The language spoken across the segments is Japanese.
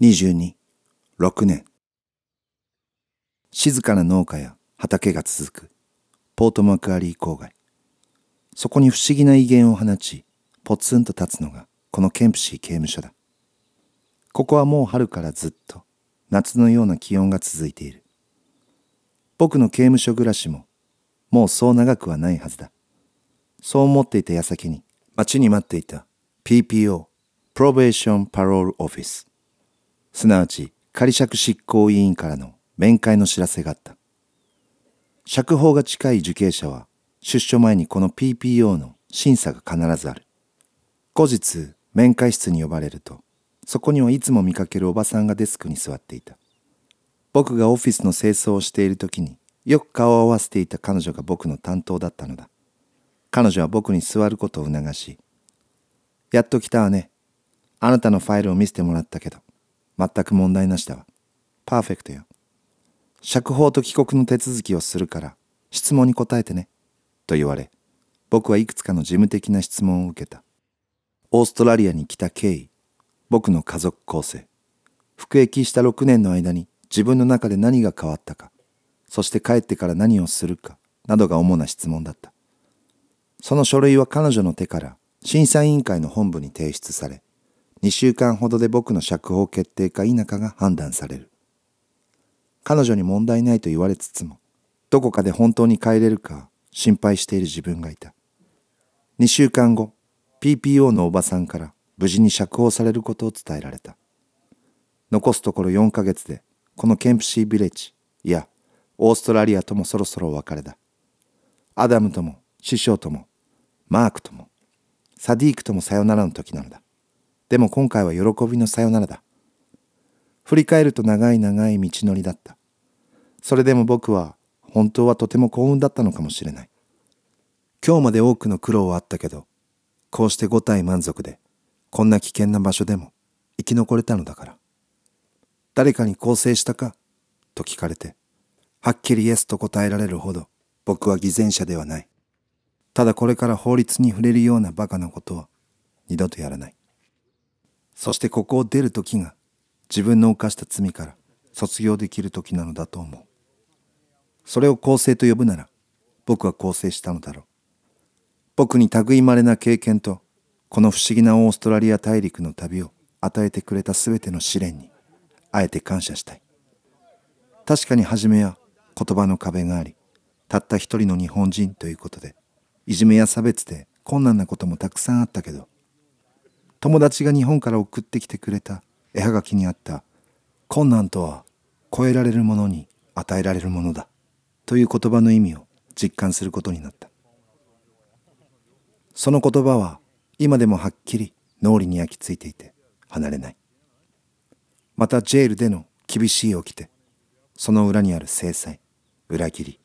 22、6年。静かな農家や畑が続く、ポートマクアリー郊外。そこに不思議な威厳を放ち、ポツンと立つのが、このケンプシー刑務所だ。ここはもう春からずっと、夏のような気温が続いている。僕の刑務所暮らしも、もうそう長くはないはずだ。そう思っていた矢先に、待ちに待っていた PPO、プロベーションパロールオフィス。すなわち仮釈執行委員からの面会の知らせがあった。釈放が近い受刑者は出所前にこの PPO の審査が必ずある。後日、面会室に呼ばれると、そこにはいつも見かけるおばさんがデスクに座っていた。僕がオフィスの清掃をしている時によく顔を合わせていた彼女が僕の担当だったのだ。彼女は僕に座ることを促し、やっと来たわね。あなたのファイルを見せてもらったけど、全く問題なしだわ。パーフェクトよ。釈放と帰国の手続きをするから、質問に答えてね。と言われ、僕はいくつかの事務的な質問を受けた。オーストラリアに来た経緯、僕の家族構成、服役した6年の間に自分の中で何が変わったか、そして帰ってから何をするか、などが主な質問だった。その書類は彼女の手から審査委員会の本部に提出され、2週間ほどで僕の釈放決定か否かが判断される。彼女に問題ないと言われつつも、どこかで本当に帰れるか心配している自分がいた。2週間後、PPO のおばさんから無事に釈放されることを伝えられた。残すところ4ヶ月で、このケンプシービレッジ、いや、オーストラリアともそろそろお別れだ。アダムとも、師匠とも、マークとも、サディークともさよならの時なのだ。でも今回は喜びのさよならだ。振り返ると長い長い道のりだった。それでも僕は本当はとても幸運だったのかもしれない。今日まで多くの苦労はあったけど、こうして五体満足で、こんな危険な場所でも生き残れたのだから。誰かに更生したかと聞かれて、はっきりイエスと答えられるほど僕は偽善者ではない。ただこれから法律に触れるようなバカなことは二度とやらない。そしてここを出る時が自分の犯した罪から卒業できる時なのだと思う。それを更生と呼ぶなら僕は更生したのだろう。僕に類まれな経験とこの不思議なオーストラリア大陸の旅を与えてくれた全ての試練にあえて感謝したい。確かに初めは言葉の壁がありたった一人の日本人ということでいじめや差別で困難なこともたくさんあったけど友達が日本から送ってきてくれた絵はがきにあった困難とは超えられるものに与えられるものだという言葉の意味を実感することになったその言葉は今でもはっきり脳裏に焼き付いていて離れないまたジェールでの厳しい起きてその裏にある制裁裏切り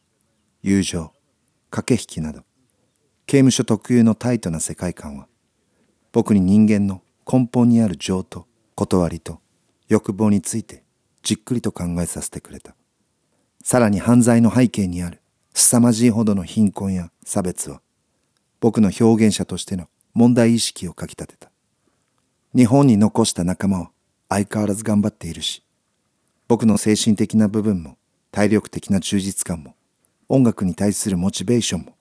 友情駆け引きなど刑務所特有のタイトな世界観は僕に人間の根本にある情と断りと欲望についてじっくりと考えさせてくれたさらに犯罪の背景にある凄まじいほどの貧困や差別は僕の表現者としての問題意識をかきたてた日本に残した仲間は相変わらず頑張っているし僕の精神的な部分も体力的な充実感も音楽に対するモチベーションも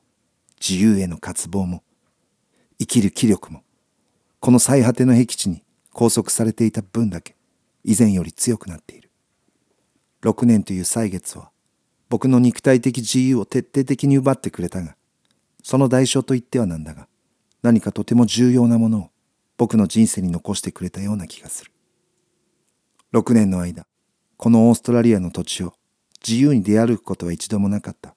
自由への渇望も生きる気力もこの最果ての僻地に拘束されていた分だけ以前より強くなっている6年という歳月は僕の肉体的自由を徹底的に奪ってくれたがその代償といってはなんだが何かとても重要なものを僕の人生に残してくれたような気がする6年の間このオーストラリアの土地を自由に出歩くことは一度もなかった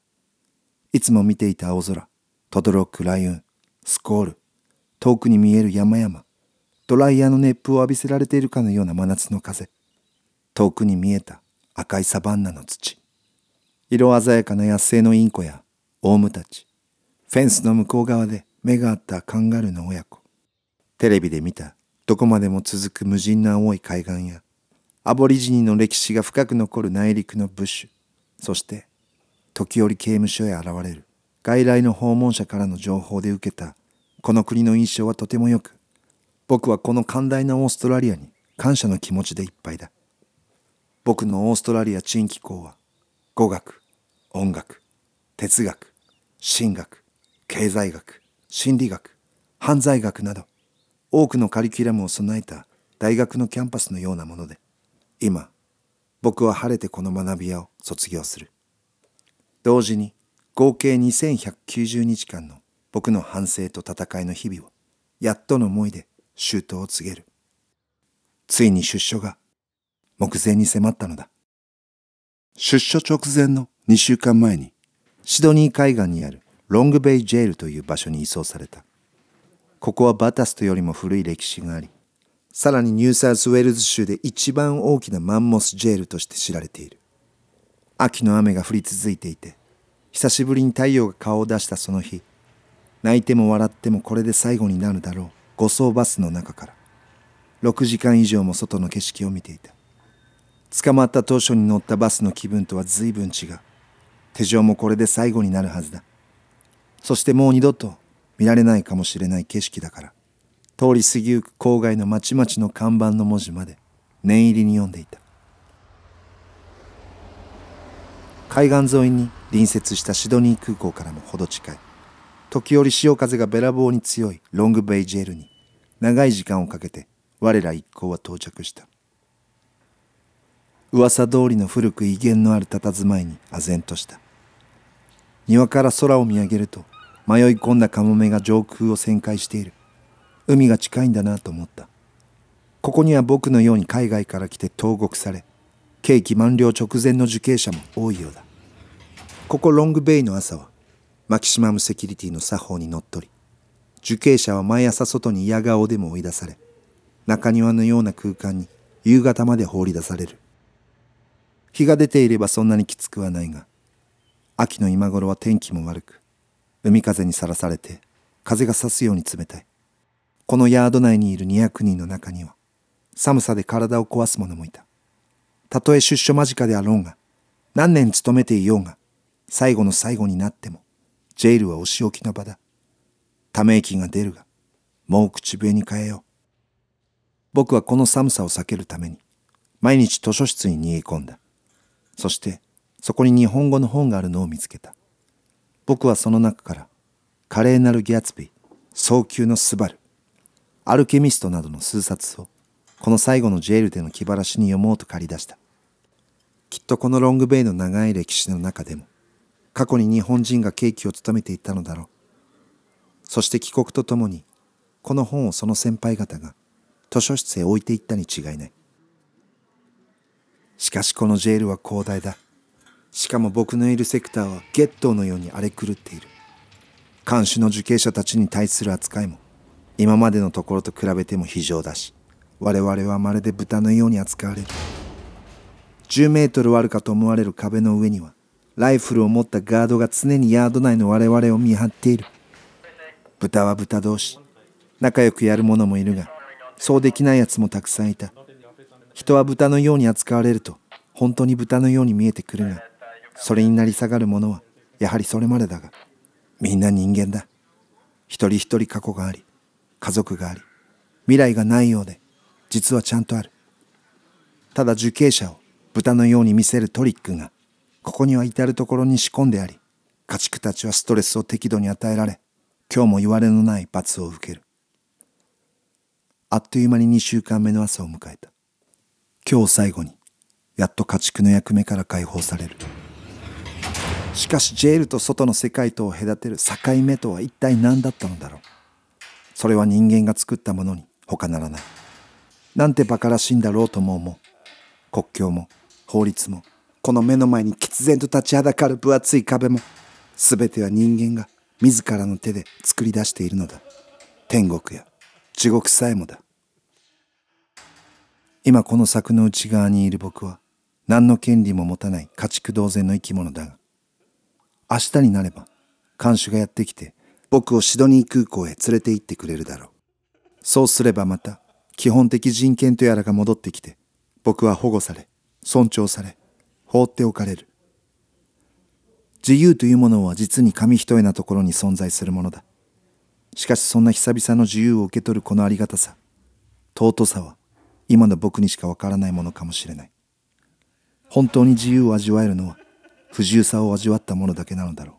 いつも見ていた青空とどろく雷雲スコール遠くに見える山々ドライヤーの熱風を浴びせられているかのような真夏の風遠くに見えた赤いサバンナの土色鮮やかな野生のインコやオウムたちフェンスの向こう側で目が合ったカンガルーの親子テレビで見たどこまでも続く無人の青い海岸やアボリジニの歴史が深く残る内陸のブッシュそして時折刑務所へ現れる外来の訪問者からの情報で受けたこの国の印象はとてもよく僕はこの寛大なオーストラリアに感謝の気持ちでいっぱいだ。僕のオーストラリア珍機構は語学、音楽、哲学、神学、経済学、心理学、犯罪学など多くのカリキュラムを備えた大学のキャンパスのようなもので今僕は晴れてこの学び屋を卒業する同時に合計2190日間の僕の反省と戦いの日々をやっとの思いで周到を告げる。ついに出所が目前に迫ったのだ。出所直前の2週間前に、シドニー海岸にあるロングベイジェールという場所に移送された。ここはバタストよりも古い歴史があり、さらにニューサウスウェールズ州で一番大きなマンモスジェールとして知られている。秋の雨が降り続いていて、久しぶりに太陽が顔を出したその日、泣いても笑ってもこれで最後になるだろう。護送バスの中から6時間以上も外の景色を見ていた捕まった当初に乗ったバスの気分とは随分違う手錠もこれで最後になるはずだそしてもう二度と見られないかもしれない景色だから通り過ぎゆく郊外のまちまちの看板の文字まで念入りに読んでいた海岸沿いに隣接したシドニー空港からもほど近い時折潮風がべらぼうに強いロングベイジェルに長い時間をかけて我ら一行は到着した噂通りの古く威厳のある佇まいに唖然とした庭から空を見上げると迷い込んだカモメが上空を旋回している海が近いんだなと思ったここには僕のように海外から来て投獄され刑期満了直前の受刑者も多いようだここロングベイの朝はマキシマムセキュリティの作法にのっとり、受刑者は毎朝外に嫌顔でも追い出され、中庭のような空間に夕方まで放り出される。日が出ていればそんなにきつくはないが、秋の今頃は天気も悪く、海風にさらされて風が刺すように冷たい。このヤード内にいる200人の中には、寒さで体を壊す者もいた。たとえ出所間近であろうが、何年勤めていようが、最後の最後になっても、ジェイルはお仕置きの場だ。ため息が出るが、もう口笛に変えよう。僕はこの寒さを避けるために、毎日図書室に逃げ込んだ。そして、そこに日本語の本があるのを見つけた。僕はその中から、華麗なるギャツビー、早急のスバル、アルケミストなどの数冊を、この最後のジェイルでの気晴らしに読もうと借り出した。きっとこのロングベイの長い歴史の中でも、過去に日本人が刑期を務めていたのだろう。そして帰国とともに、この本をその先輩方が図書室へ置いていったに違いない。しかしこのジェールは広大だ。しかも僕のいるセクターはゲットーのように荒れ狂っている。看守の受刑者たちに対する扱いも、今までのところと比べても非常だし、我々はまるで豚のように扱われる。10メートルあるかと思われる壁の上には、ライフルを持ったガードが常にヤード内の我々を見張っている。豚は豚同士。仲良くやる者もいるが、そうできない奴もたくさんいた。人は豚のように扱われると、本当に豚のように見えてくるが、それになり下がる者は、やはりそれまでだが、みんな人間だ。一人一人過去があり、家族があり、未来がないようで、実はちゃんとある。ただ受刑者を豚のように見せるトリックがここには至る所に仕込んであり、家畜たちはストレスを適度に与えられ、今日も言われのない罰を受ける。あっという間に2週間目の朝を迎えた。今日最後に、やっと家畜の役目から解放される。しかしジェールと外の世界とを隔てる境目とは一体何だったのだろう。それは人間が作ったものに他ならない。なんて馬鹿らしいんだろうとも思う。国境も法律もこの目の前に喫然と立ちはだかる分厚い壁も、全ては人間が自らの手で作り出しているのだ。天国や地獄さえもだ。今この柵の内側にいる僕は、何の権利も持たない家畜同然の生き物だが、明日になれば、看守がやってきて、僕をシドニー空港へ連れて行ってくれるだろう。そうすればまた、基本的人権とやらが戻ってきて、僕は保護され、尊重され、放っておかれる。自由というものは実に紙一重なところに存在するものだ。しかしそんな久々の自由を受け取るこのありがたさ、尊さは今の僕にしかわからないものかもしれない。本当に自由を味わえるのは不自由さを味わったものだけなのだろう。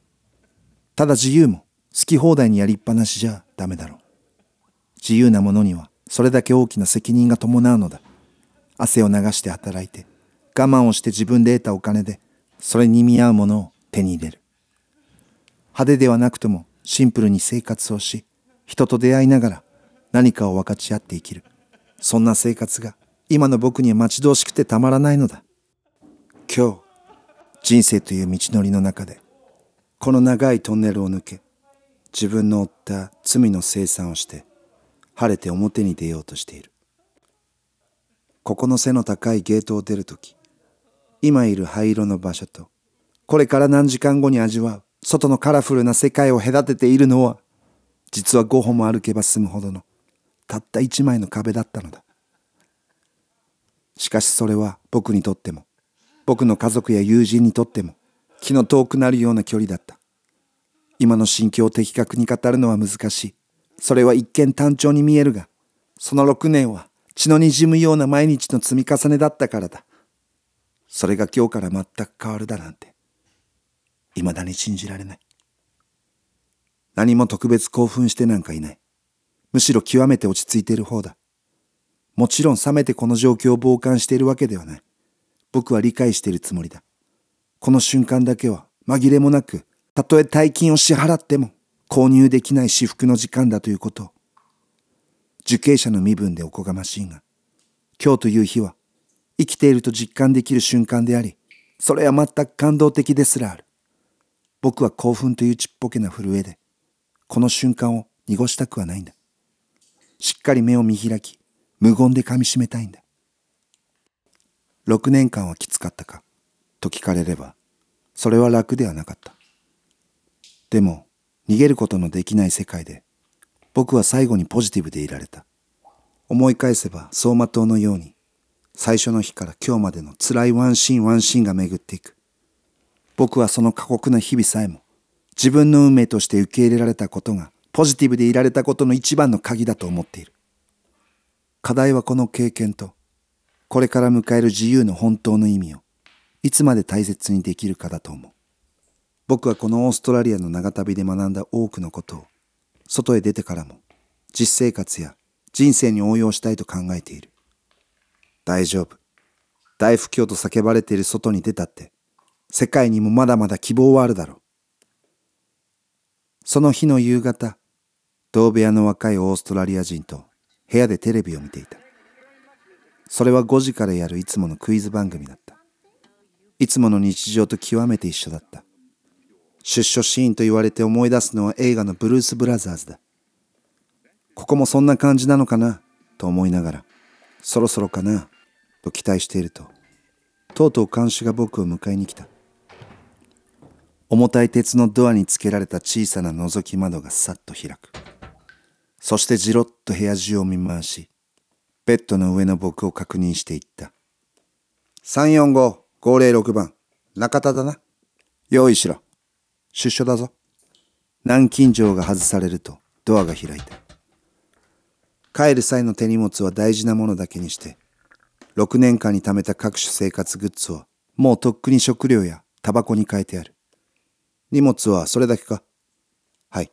ただ自由も好き放題にやりっぱなしじゃダメだろう。自由なものにはそれだけ大きな責任が伴うのだ。汗を流して働いて我慢をして自分で得たお金で、それに見合うものを手に入れる。派手ではなくともシンプルに生活をし、人と出会いながら何かを分かち合って生きる。そんな生活が今の僕には待ち遠しくてたまらないのだ。今日、人生という道のりの中で、この長いトンネルを抜け、自分の負った罪の清算をして、晴れて表に出ようとしている。ここの背の高いゲートを出るとき、今いる灰色の場所と、これから何時間後に味わう、外のカラフルな世界を隔てているのは、実は5歩も歩けば済むほどの、たった1枚の壁だったのだ。しかしそれは僕にとっても、僕の家族や友人にとっても、気の遠くなるような距離だった。今の心境を的確に語るのは難しい。それは一見単調に見えるが、その6年は血の滲むような毎日の積み重ねだったからだ。それが今日から全く変わるだなんて、未だに信じられない。何も特別興奮してなんかいない。むしろ極めて落ち着いている方だ。もちろん冷めてこの状況を傍観しているわけではない。僕は理解しているつもりだ。この瞬間だけは紛れもなく、たとえ大金を支払っても購入できない私服の時間だということを。受刑者の身分でおこがましいが、今日という日は生きていると実感できる瞬間であり、それは全く感動的ですらある。僕は興奮というちっぽけな震えで、この瞬間を濁したくはないんだ。しっかり目を見開き、無言で噛みしめたいんだ。6年間はきつかったか、と聞かれれば、それは楽ではなかった。でも、逃げることのできない世界で、僕は最後にポジティブでいられた。思い返せば走馬灯のように最初の日から今日までの辛いワンシーンワンシーンが巡っていく。僕はその過酷な日々さえも、自分の運命として受け入れられたことが、ポジティブでいられたことの一番の鍵だと思っている。課題はこの経験と、これから迎える自由の本当の意味を、いつまで大切にできるかだと思う。僕はこのオーストラリアの長旅で学んだ多くのことを、外へ出てからも、実生活や人生に応用したいと考えている。大丈夫。大不況と叫ばれている外に出たって、世界にもまだまだ希望はあるだろう。その日の夕方、同部屋の若いオーストラリア人と部屋でテレビを見ていた。それは5時からやるいつものクイズ番組だった。いつもの日常と極めて一緒だった。出所シーンと言われて思い出すのは映画のブルース・ブラザーズだ。ここもそんな感じなのかなと思いながら、そろそろかなと期待しているととうとう監視が僕を迎えに来た重たい鉄のドアにつけられた小さな覗き窓がさっと開くそしてじろっと部屋中を見回しベッドの上の僕を確認していった345506番中田だな用意しろ出所だぞ南京錠が外されるとドアが開いた帰る際の手荷物は大事なものだけにして6年間に貯めた各種生活グッズを、もうとっくに食料やタバコに変えてある。荷物はそれだけかはい。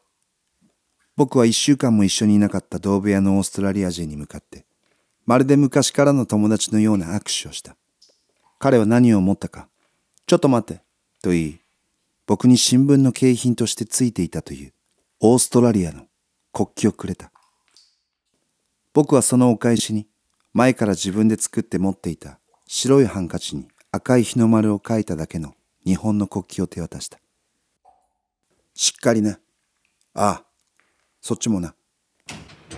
僕は一週間も一緒にいなかった同部屋のオーストラリア人に向かって、まるで昔からの友達のような握手をした。彼は何を思ったか、ちょっと待って、と言い、僕に新聞の景品としてついていたという、オーストラリアの国旗をくれた。僕はそのお返しに、前から自分で作って持っていた白いハンカチに赤い日の丸を書いただけの日本の国旗を手渡した。しっかりな。ああ、そっちもな。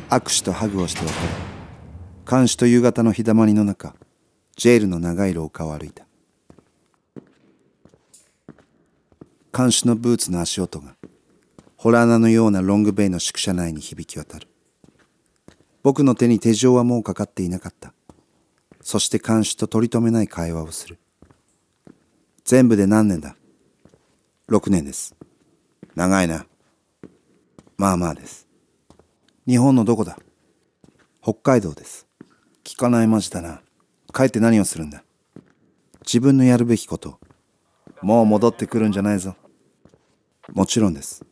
握手とハグをして別れ、監視と夕方の日だまりの中、ジェールの長い廊下を歩いた。監視のブーツの足音が、ホラ穴のようなロングベイの宿舎内に響き渡る。僕の手に手錠はもうかかっていなかった。そして看守と取り留めない会話をする。全部で何年だ ?6 年です。長いな。まあまあです。日本のどこだ北海道です。聞かないまじだな。帰って何をするんだ自分のやるべきこと。もう戻ってくるんじゃないぞ。もちろんです。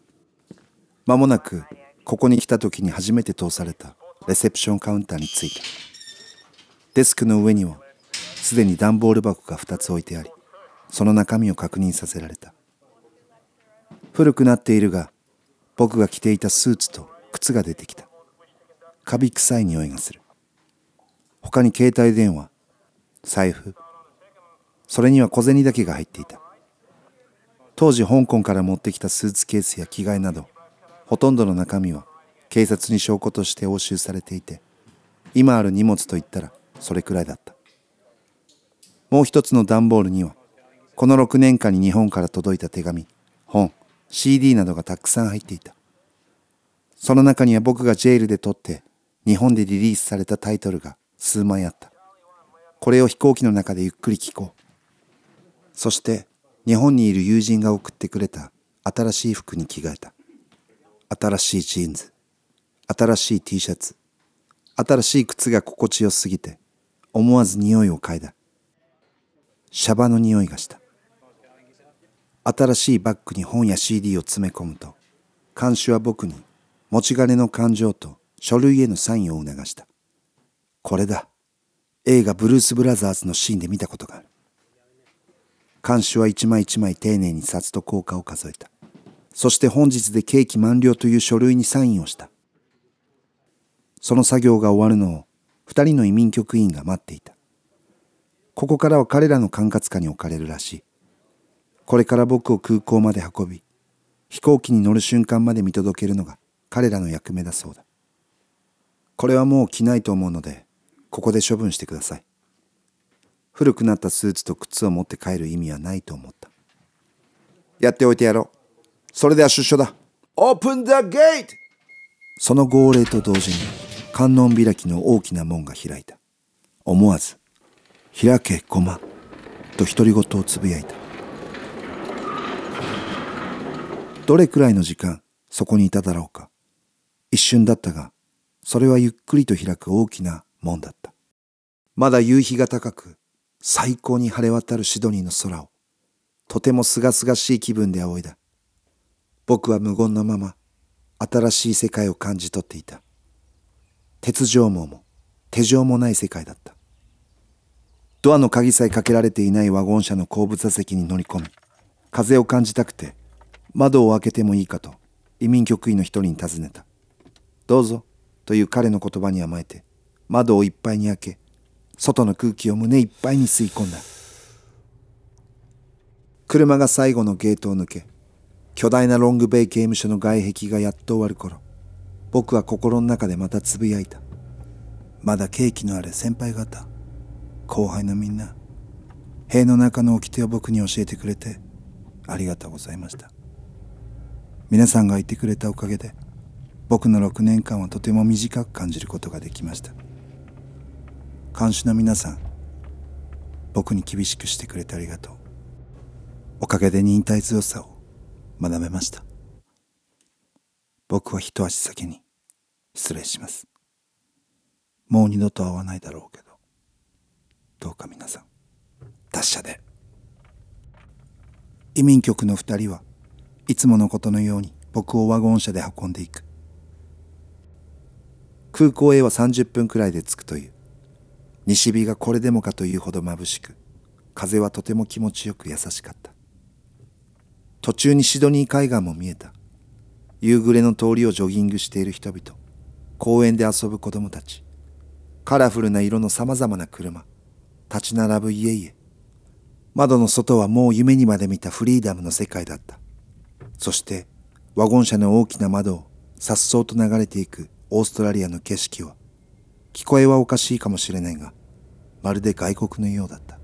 まもなく、ここに来た時に初めて通されたレセプションカウンターに着いたデスクの上にはすでに段ボール箱が2つ置いてありその中身を確認させられた古くなっているが僕が着ていたスーツと靴が出てきたカビ臭い匂いがする他に携帯電話財布それには小銭だけが入っていた当時香港から持ってきたスーツケースや着替えなどほとんどの中身は警察に証拠として押収されていて今ある荷物といったらそれくらいだったもう一つの段ボールにはこの6年間に日本から届いた手紙本 CD などがたくさん入っていたその中には僕がジェイルで撮って日本でリリースされたタイトルが数枚あったこれを飛行機の中でゆっくり聞こうそして日本にいる友人が送ってくれた新しい服に着替えた新しいジーンズ新しい T シャツ、新しい靴が心地よすぎて、思わず匂いを嗅いだ。シャバの匂いがした。新しいバッグに本や CD を詰め込むと、監視は僕に持ち金の感情と書類へのサインを促した。これだ。映画ブルース・ブラザーズのシーンで見たことがある。監視は一枚一枚丁寧に札と効果を数えた。そして本日で刑期満了という書類にサインをした。その作業が終わるのを2人の移民局員が待っていた。ここからは彼らの管轄下に置かれるらしい。これから僕を空港まで運び、飛行機に乗る瞬間まで見届けるのが彼らの役目だそうだ。これはもう着ないと思うので、ここで処分してください。古くなったスーツと靴を持って帰る意味はないと思った。やっておいてやろう。それでは出所だ。オープンザゲートその号令と同時に、観音開きの大きな門が開いた。思わず、開け駒と独り言をつぶやいた。どれくらいの時間、そこにいただろうか。一瞬だったが、それはゆっくりと開く大きな門だった。まだ夕日が高く、最高に晴れ渡るシドニーの空を、とても清々しい気分で仰いだ。僕は無言のまま、新しい世界を感じ取っていた。鉄条網も手錠もない世界だった。ドアの鍵さえかけられていないワゴン車の後部座席に乗り込み、風を感じたくて、窓を開けてもいいかと、移民局員の一人に尋ねた。どうぞ、という彼の言葉に甘えて、窓をいっぱいに開け、外の空気を胸いっぱいに吸い込んだ。車が最後のゲートを抜け、巨大なロングベイ刑務所の外壁がやっと終わる頃、僕は心の中でまたつぶやいた。まだケーキのある先輩方、後輩のみんな、塀の中の掟を僕に教えてくれて、ありがとうございました。皆さんがいてくれたおかげで、僕の6年間はとても短く感じることができました。看守の皆さん、僕に厳しくしてくれてありがとう。おかげで忍耐強さを学べました。僕は一足先に失礼します。もう二度と会わないだろうけど、どうか皆さん、達者で。移民局の二人はいつものことのように僕をワゴン車で運んでいく。空港へは30分くらいで着くという。西日がこれでもかというほど眩しく、風はとても気持ちよく優しかった。途中にシドニー海岸も見えた。夕暮れの通りをジョギングしている人々。公園で遊ぶ子供たち、カラフルな色の様々な車、立ち並ぶ家々。窓の外はもう夢にまで見たフリーダムの世界だった。そして、ワゴン車の大きな窓を颯爽と流れていくオーストラリアの景色は、聞こえはおかしいかもしれないが、まるで外国のようだった。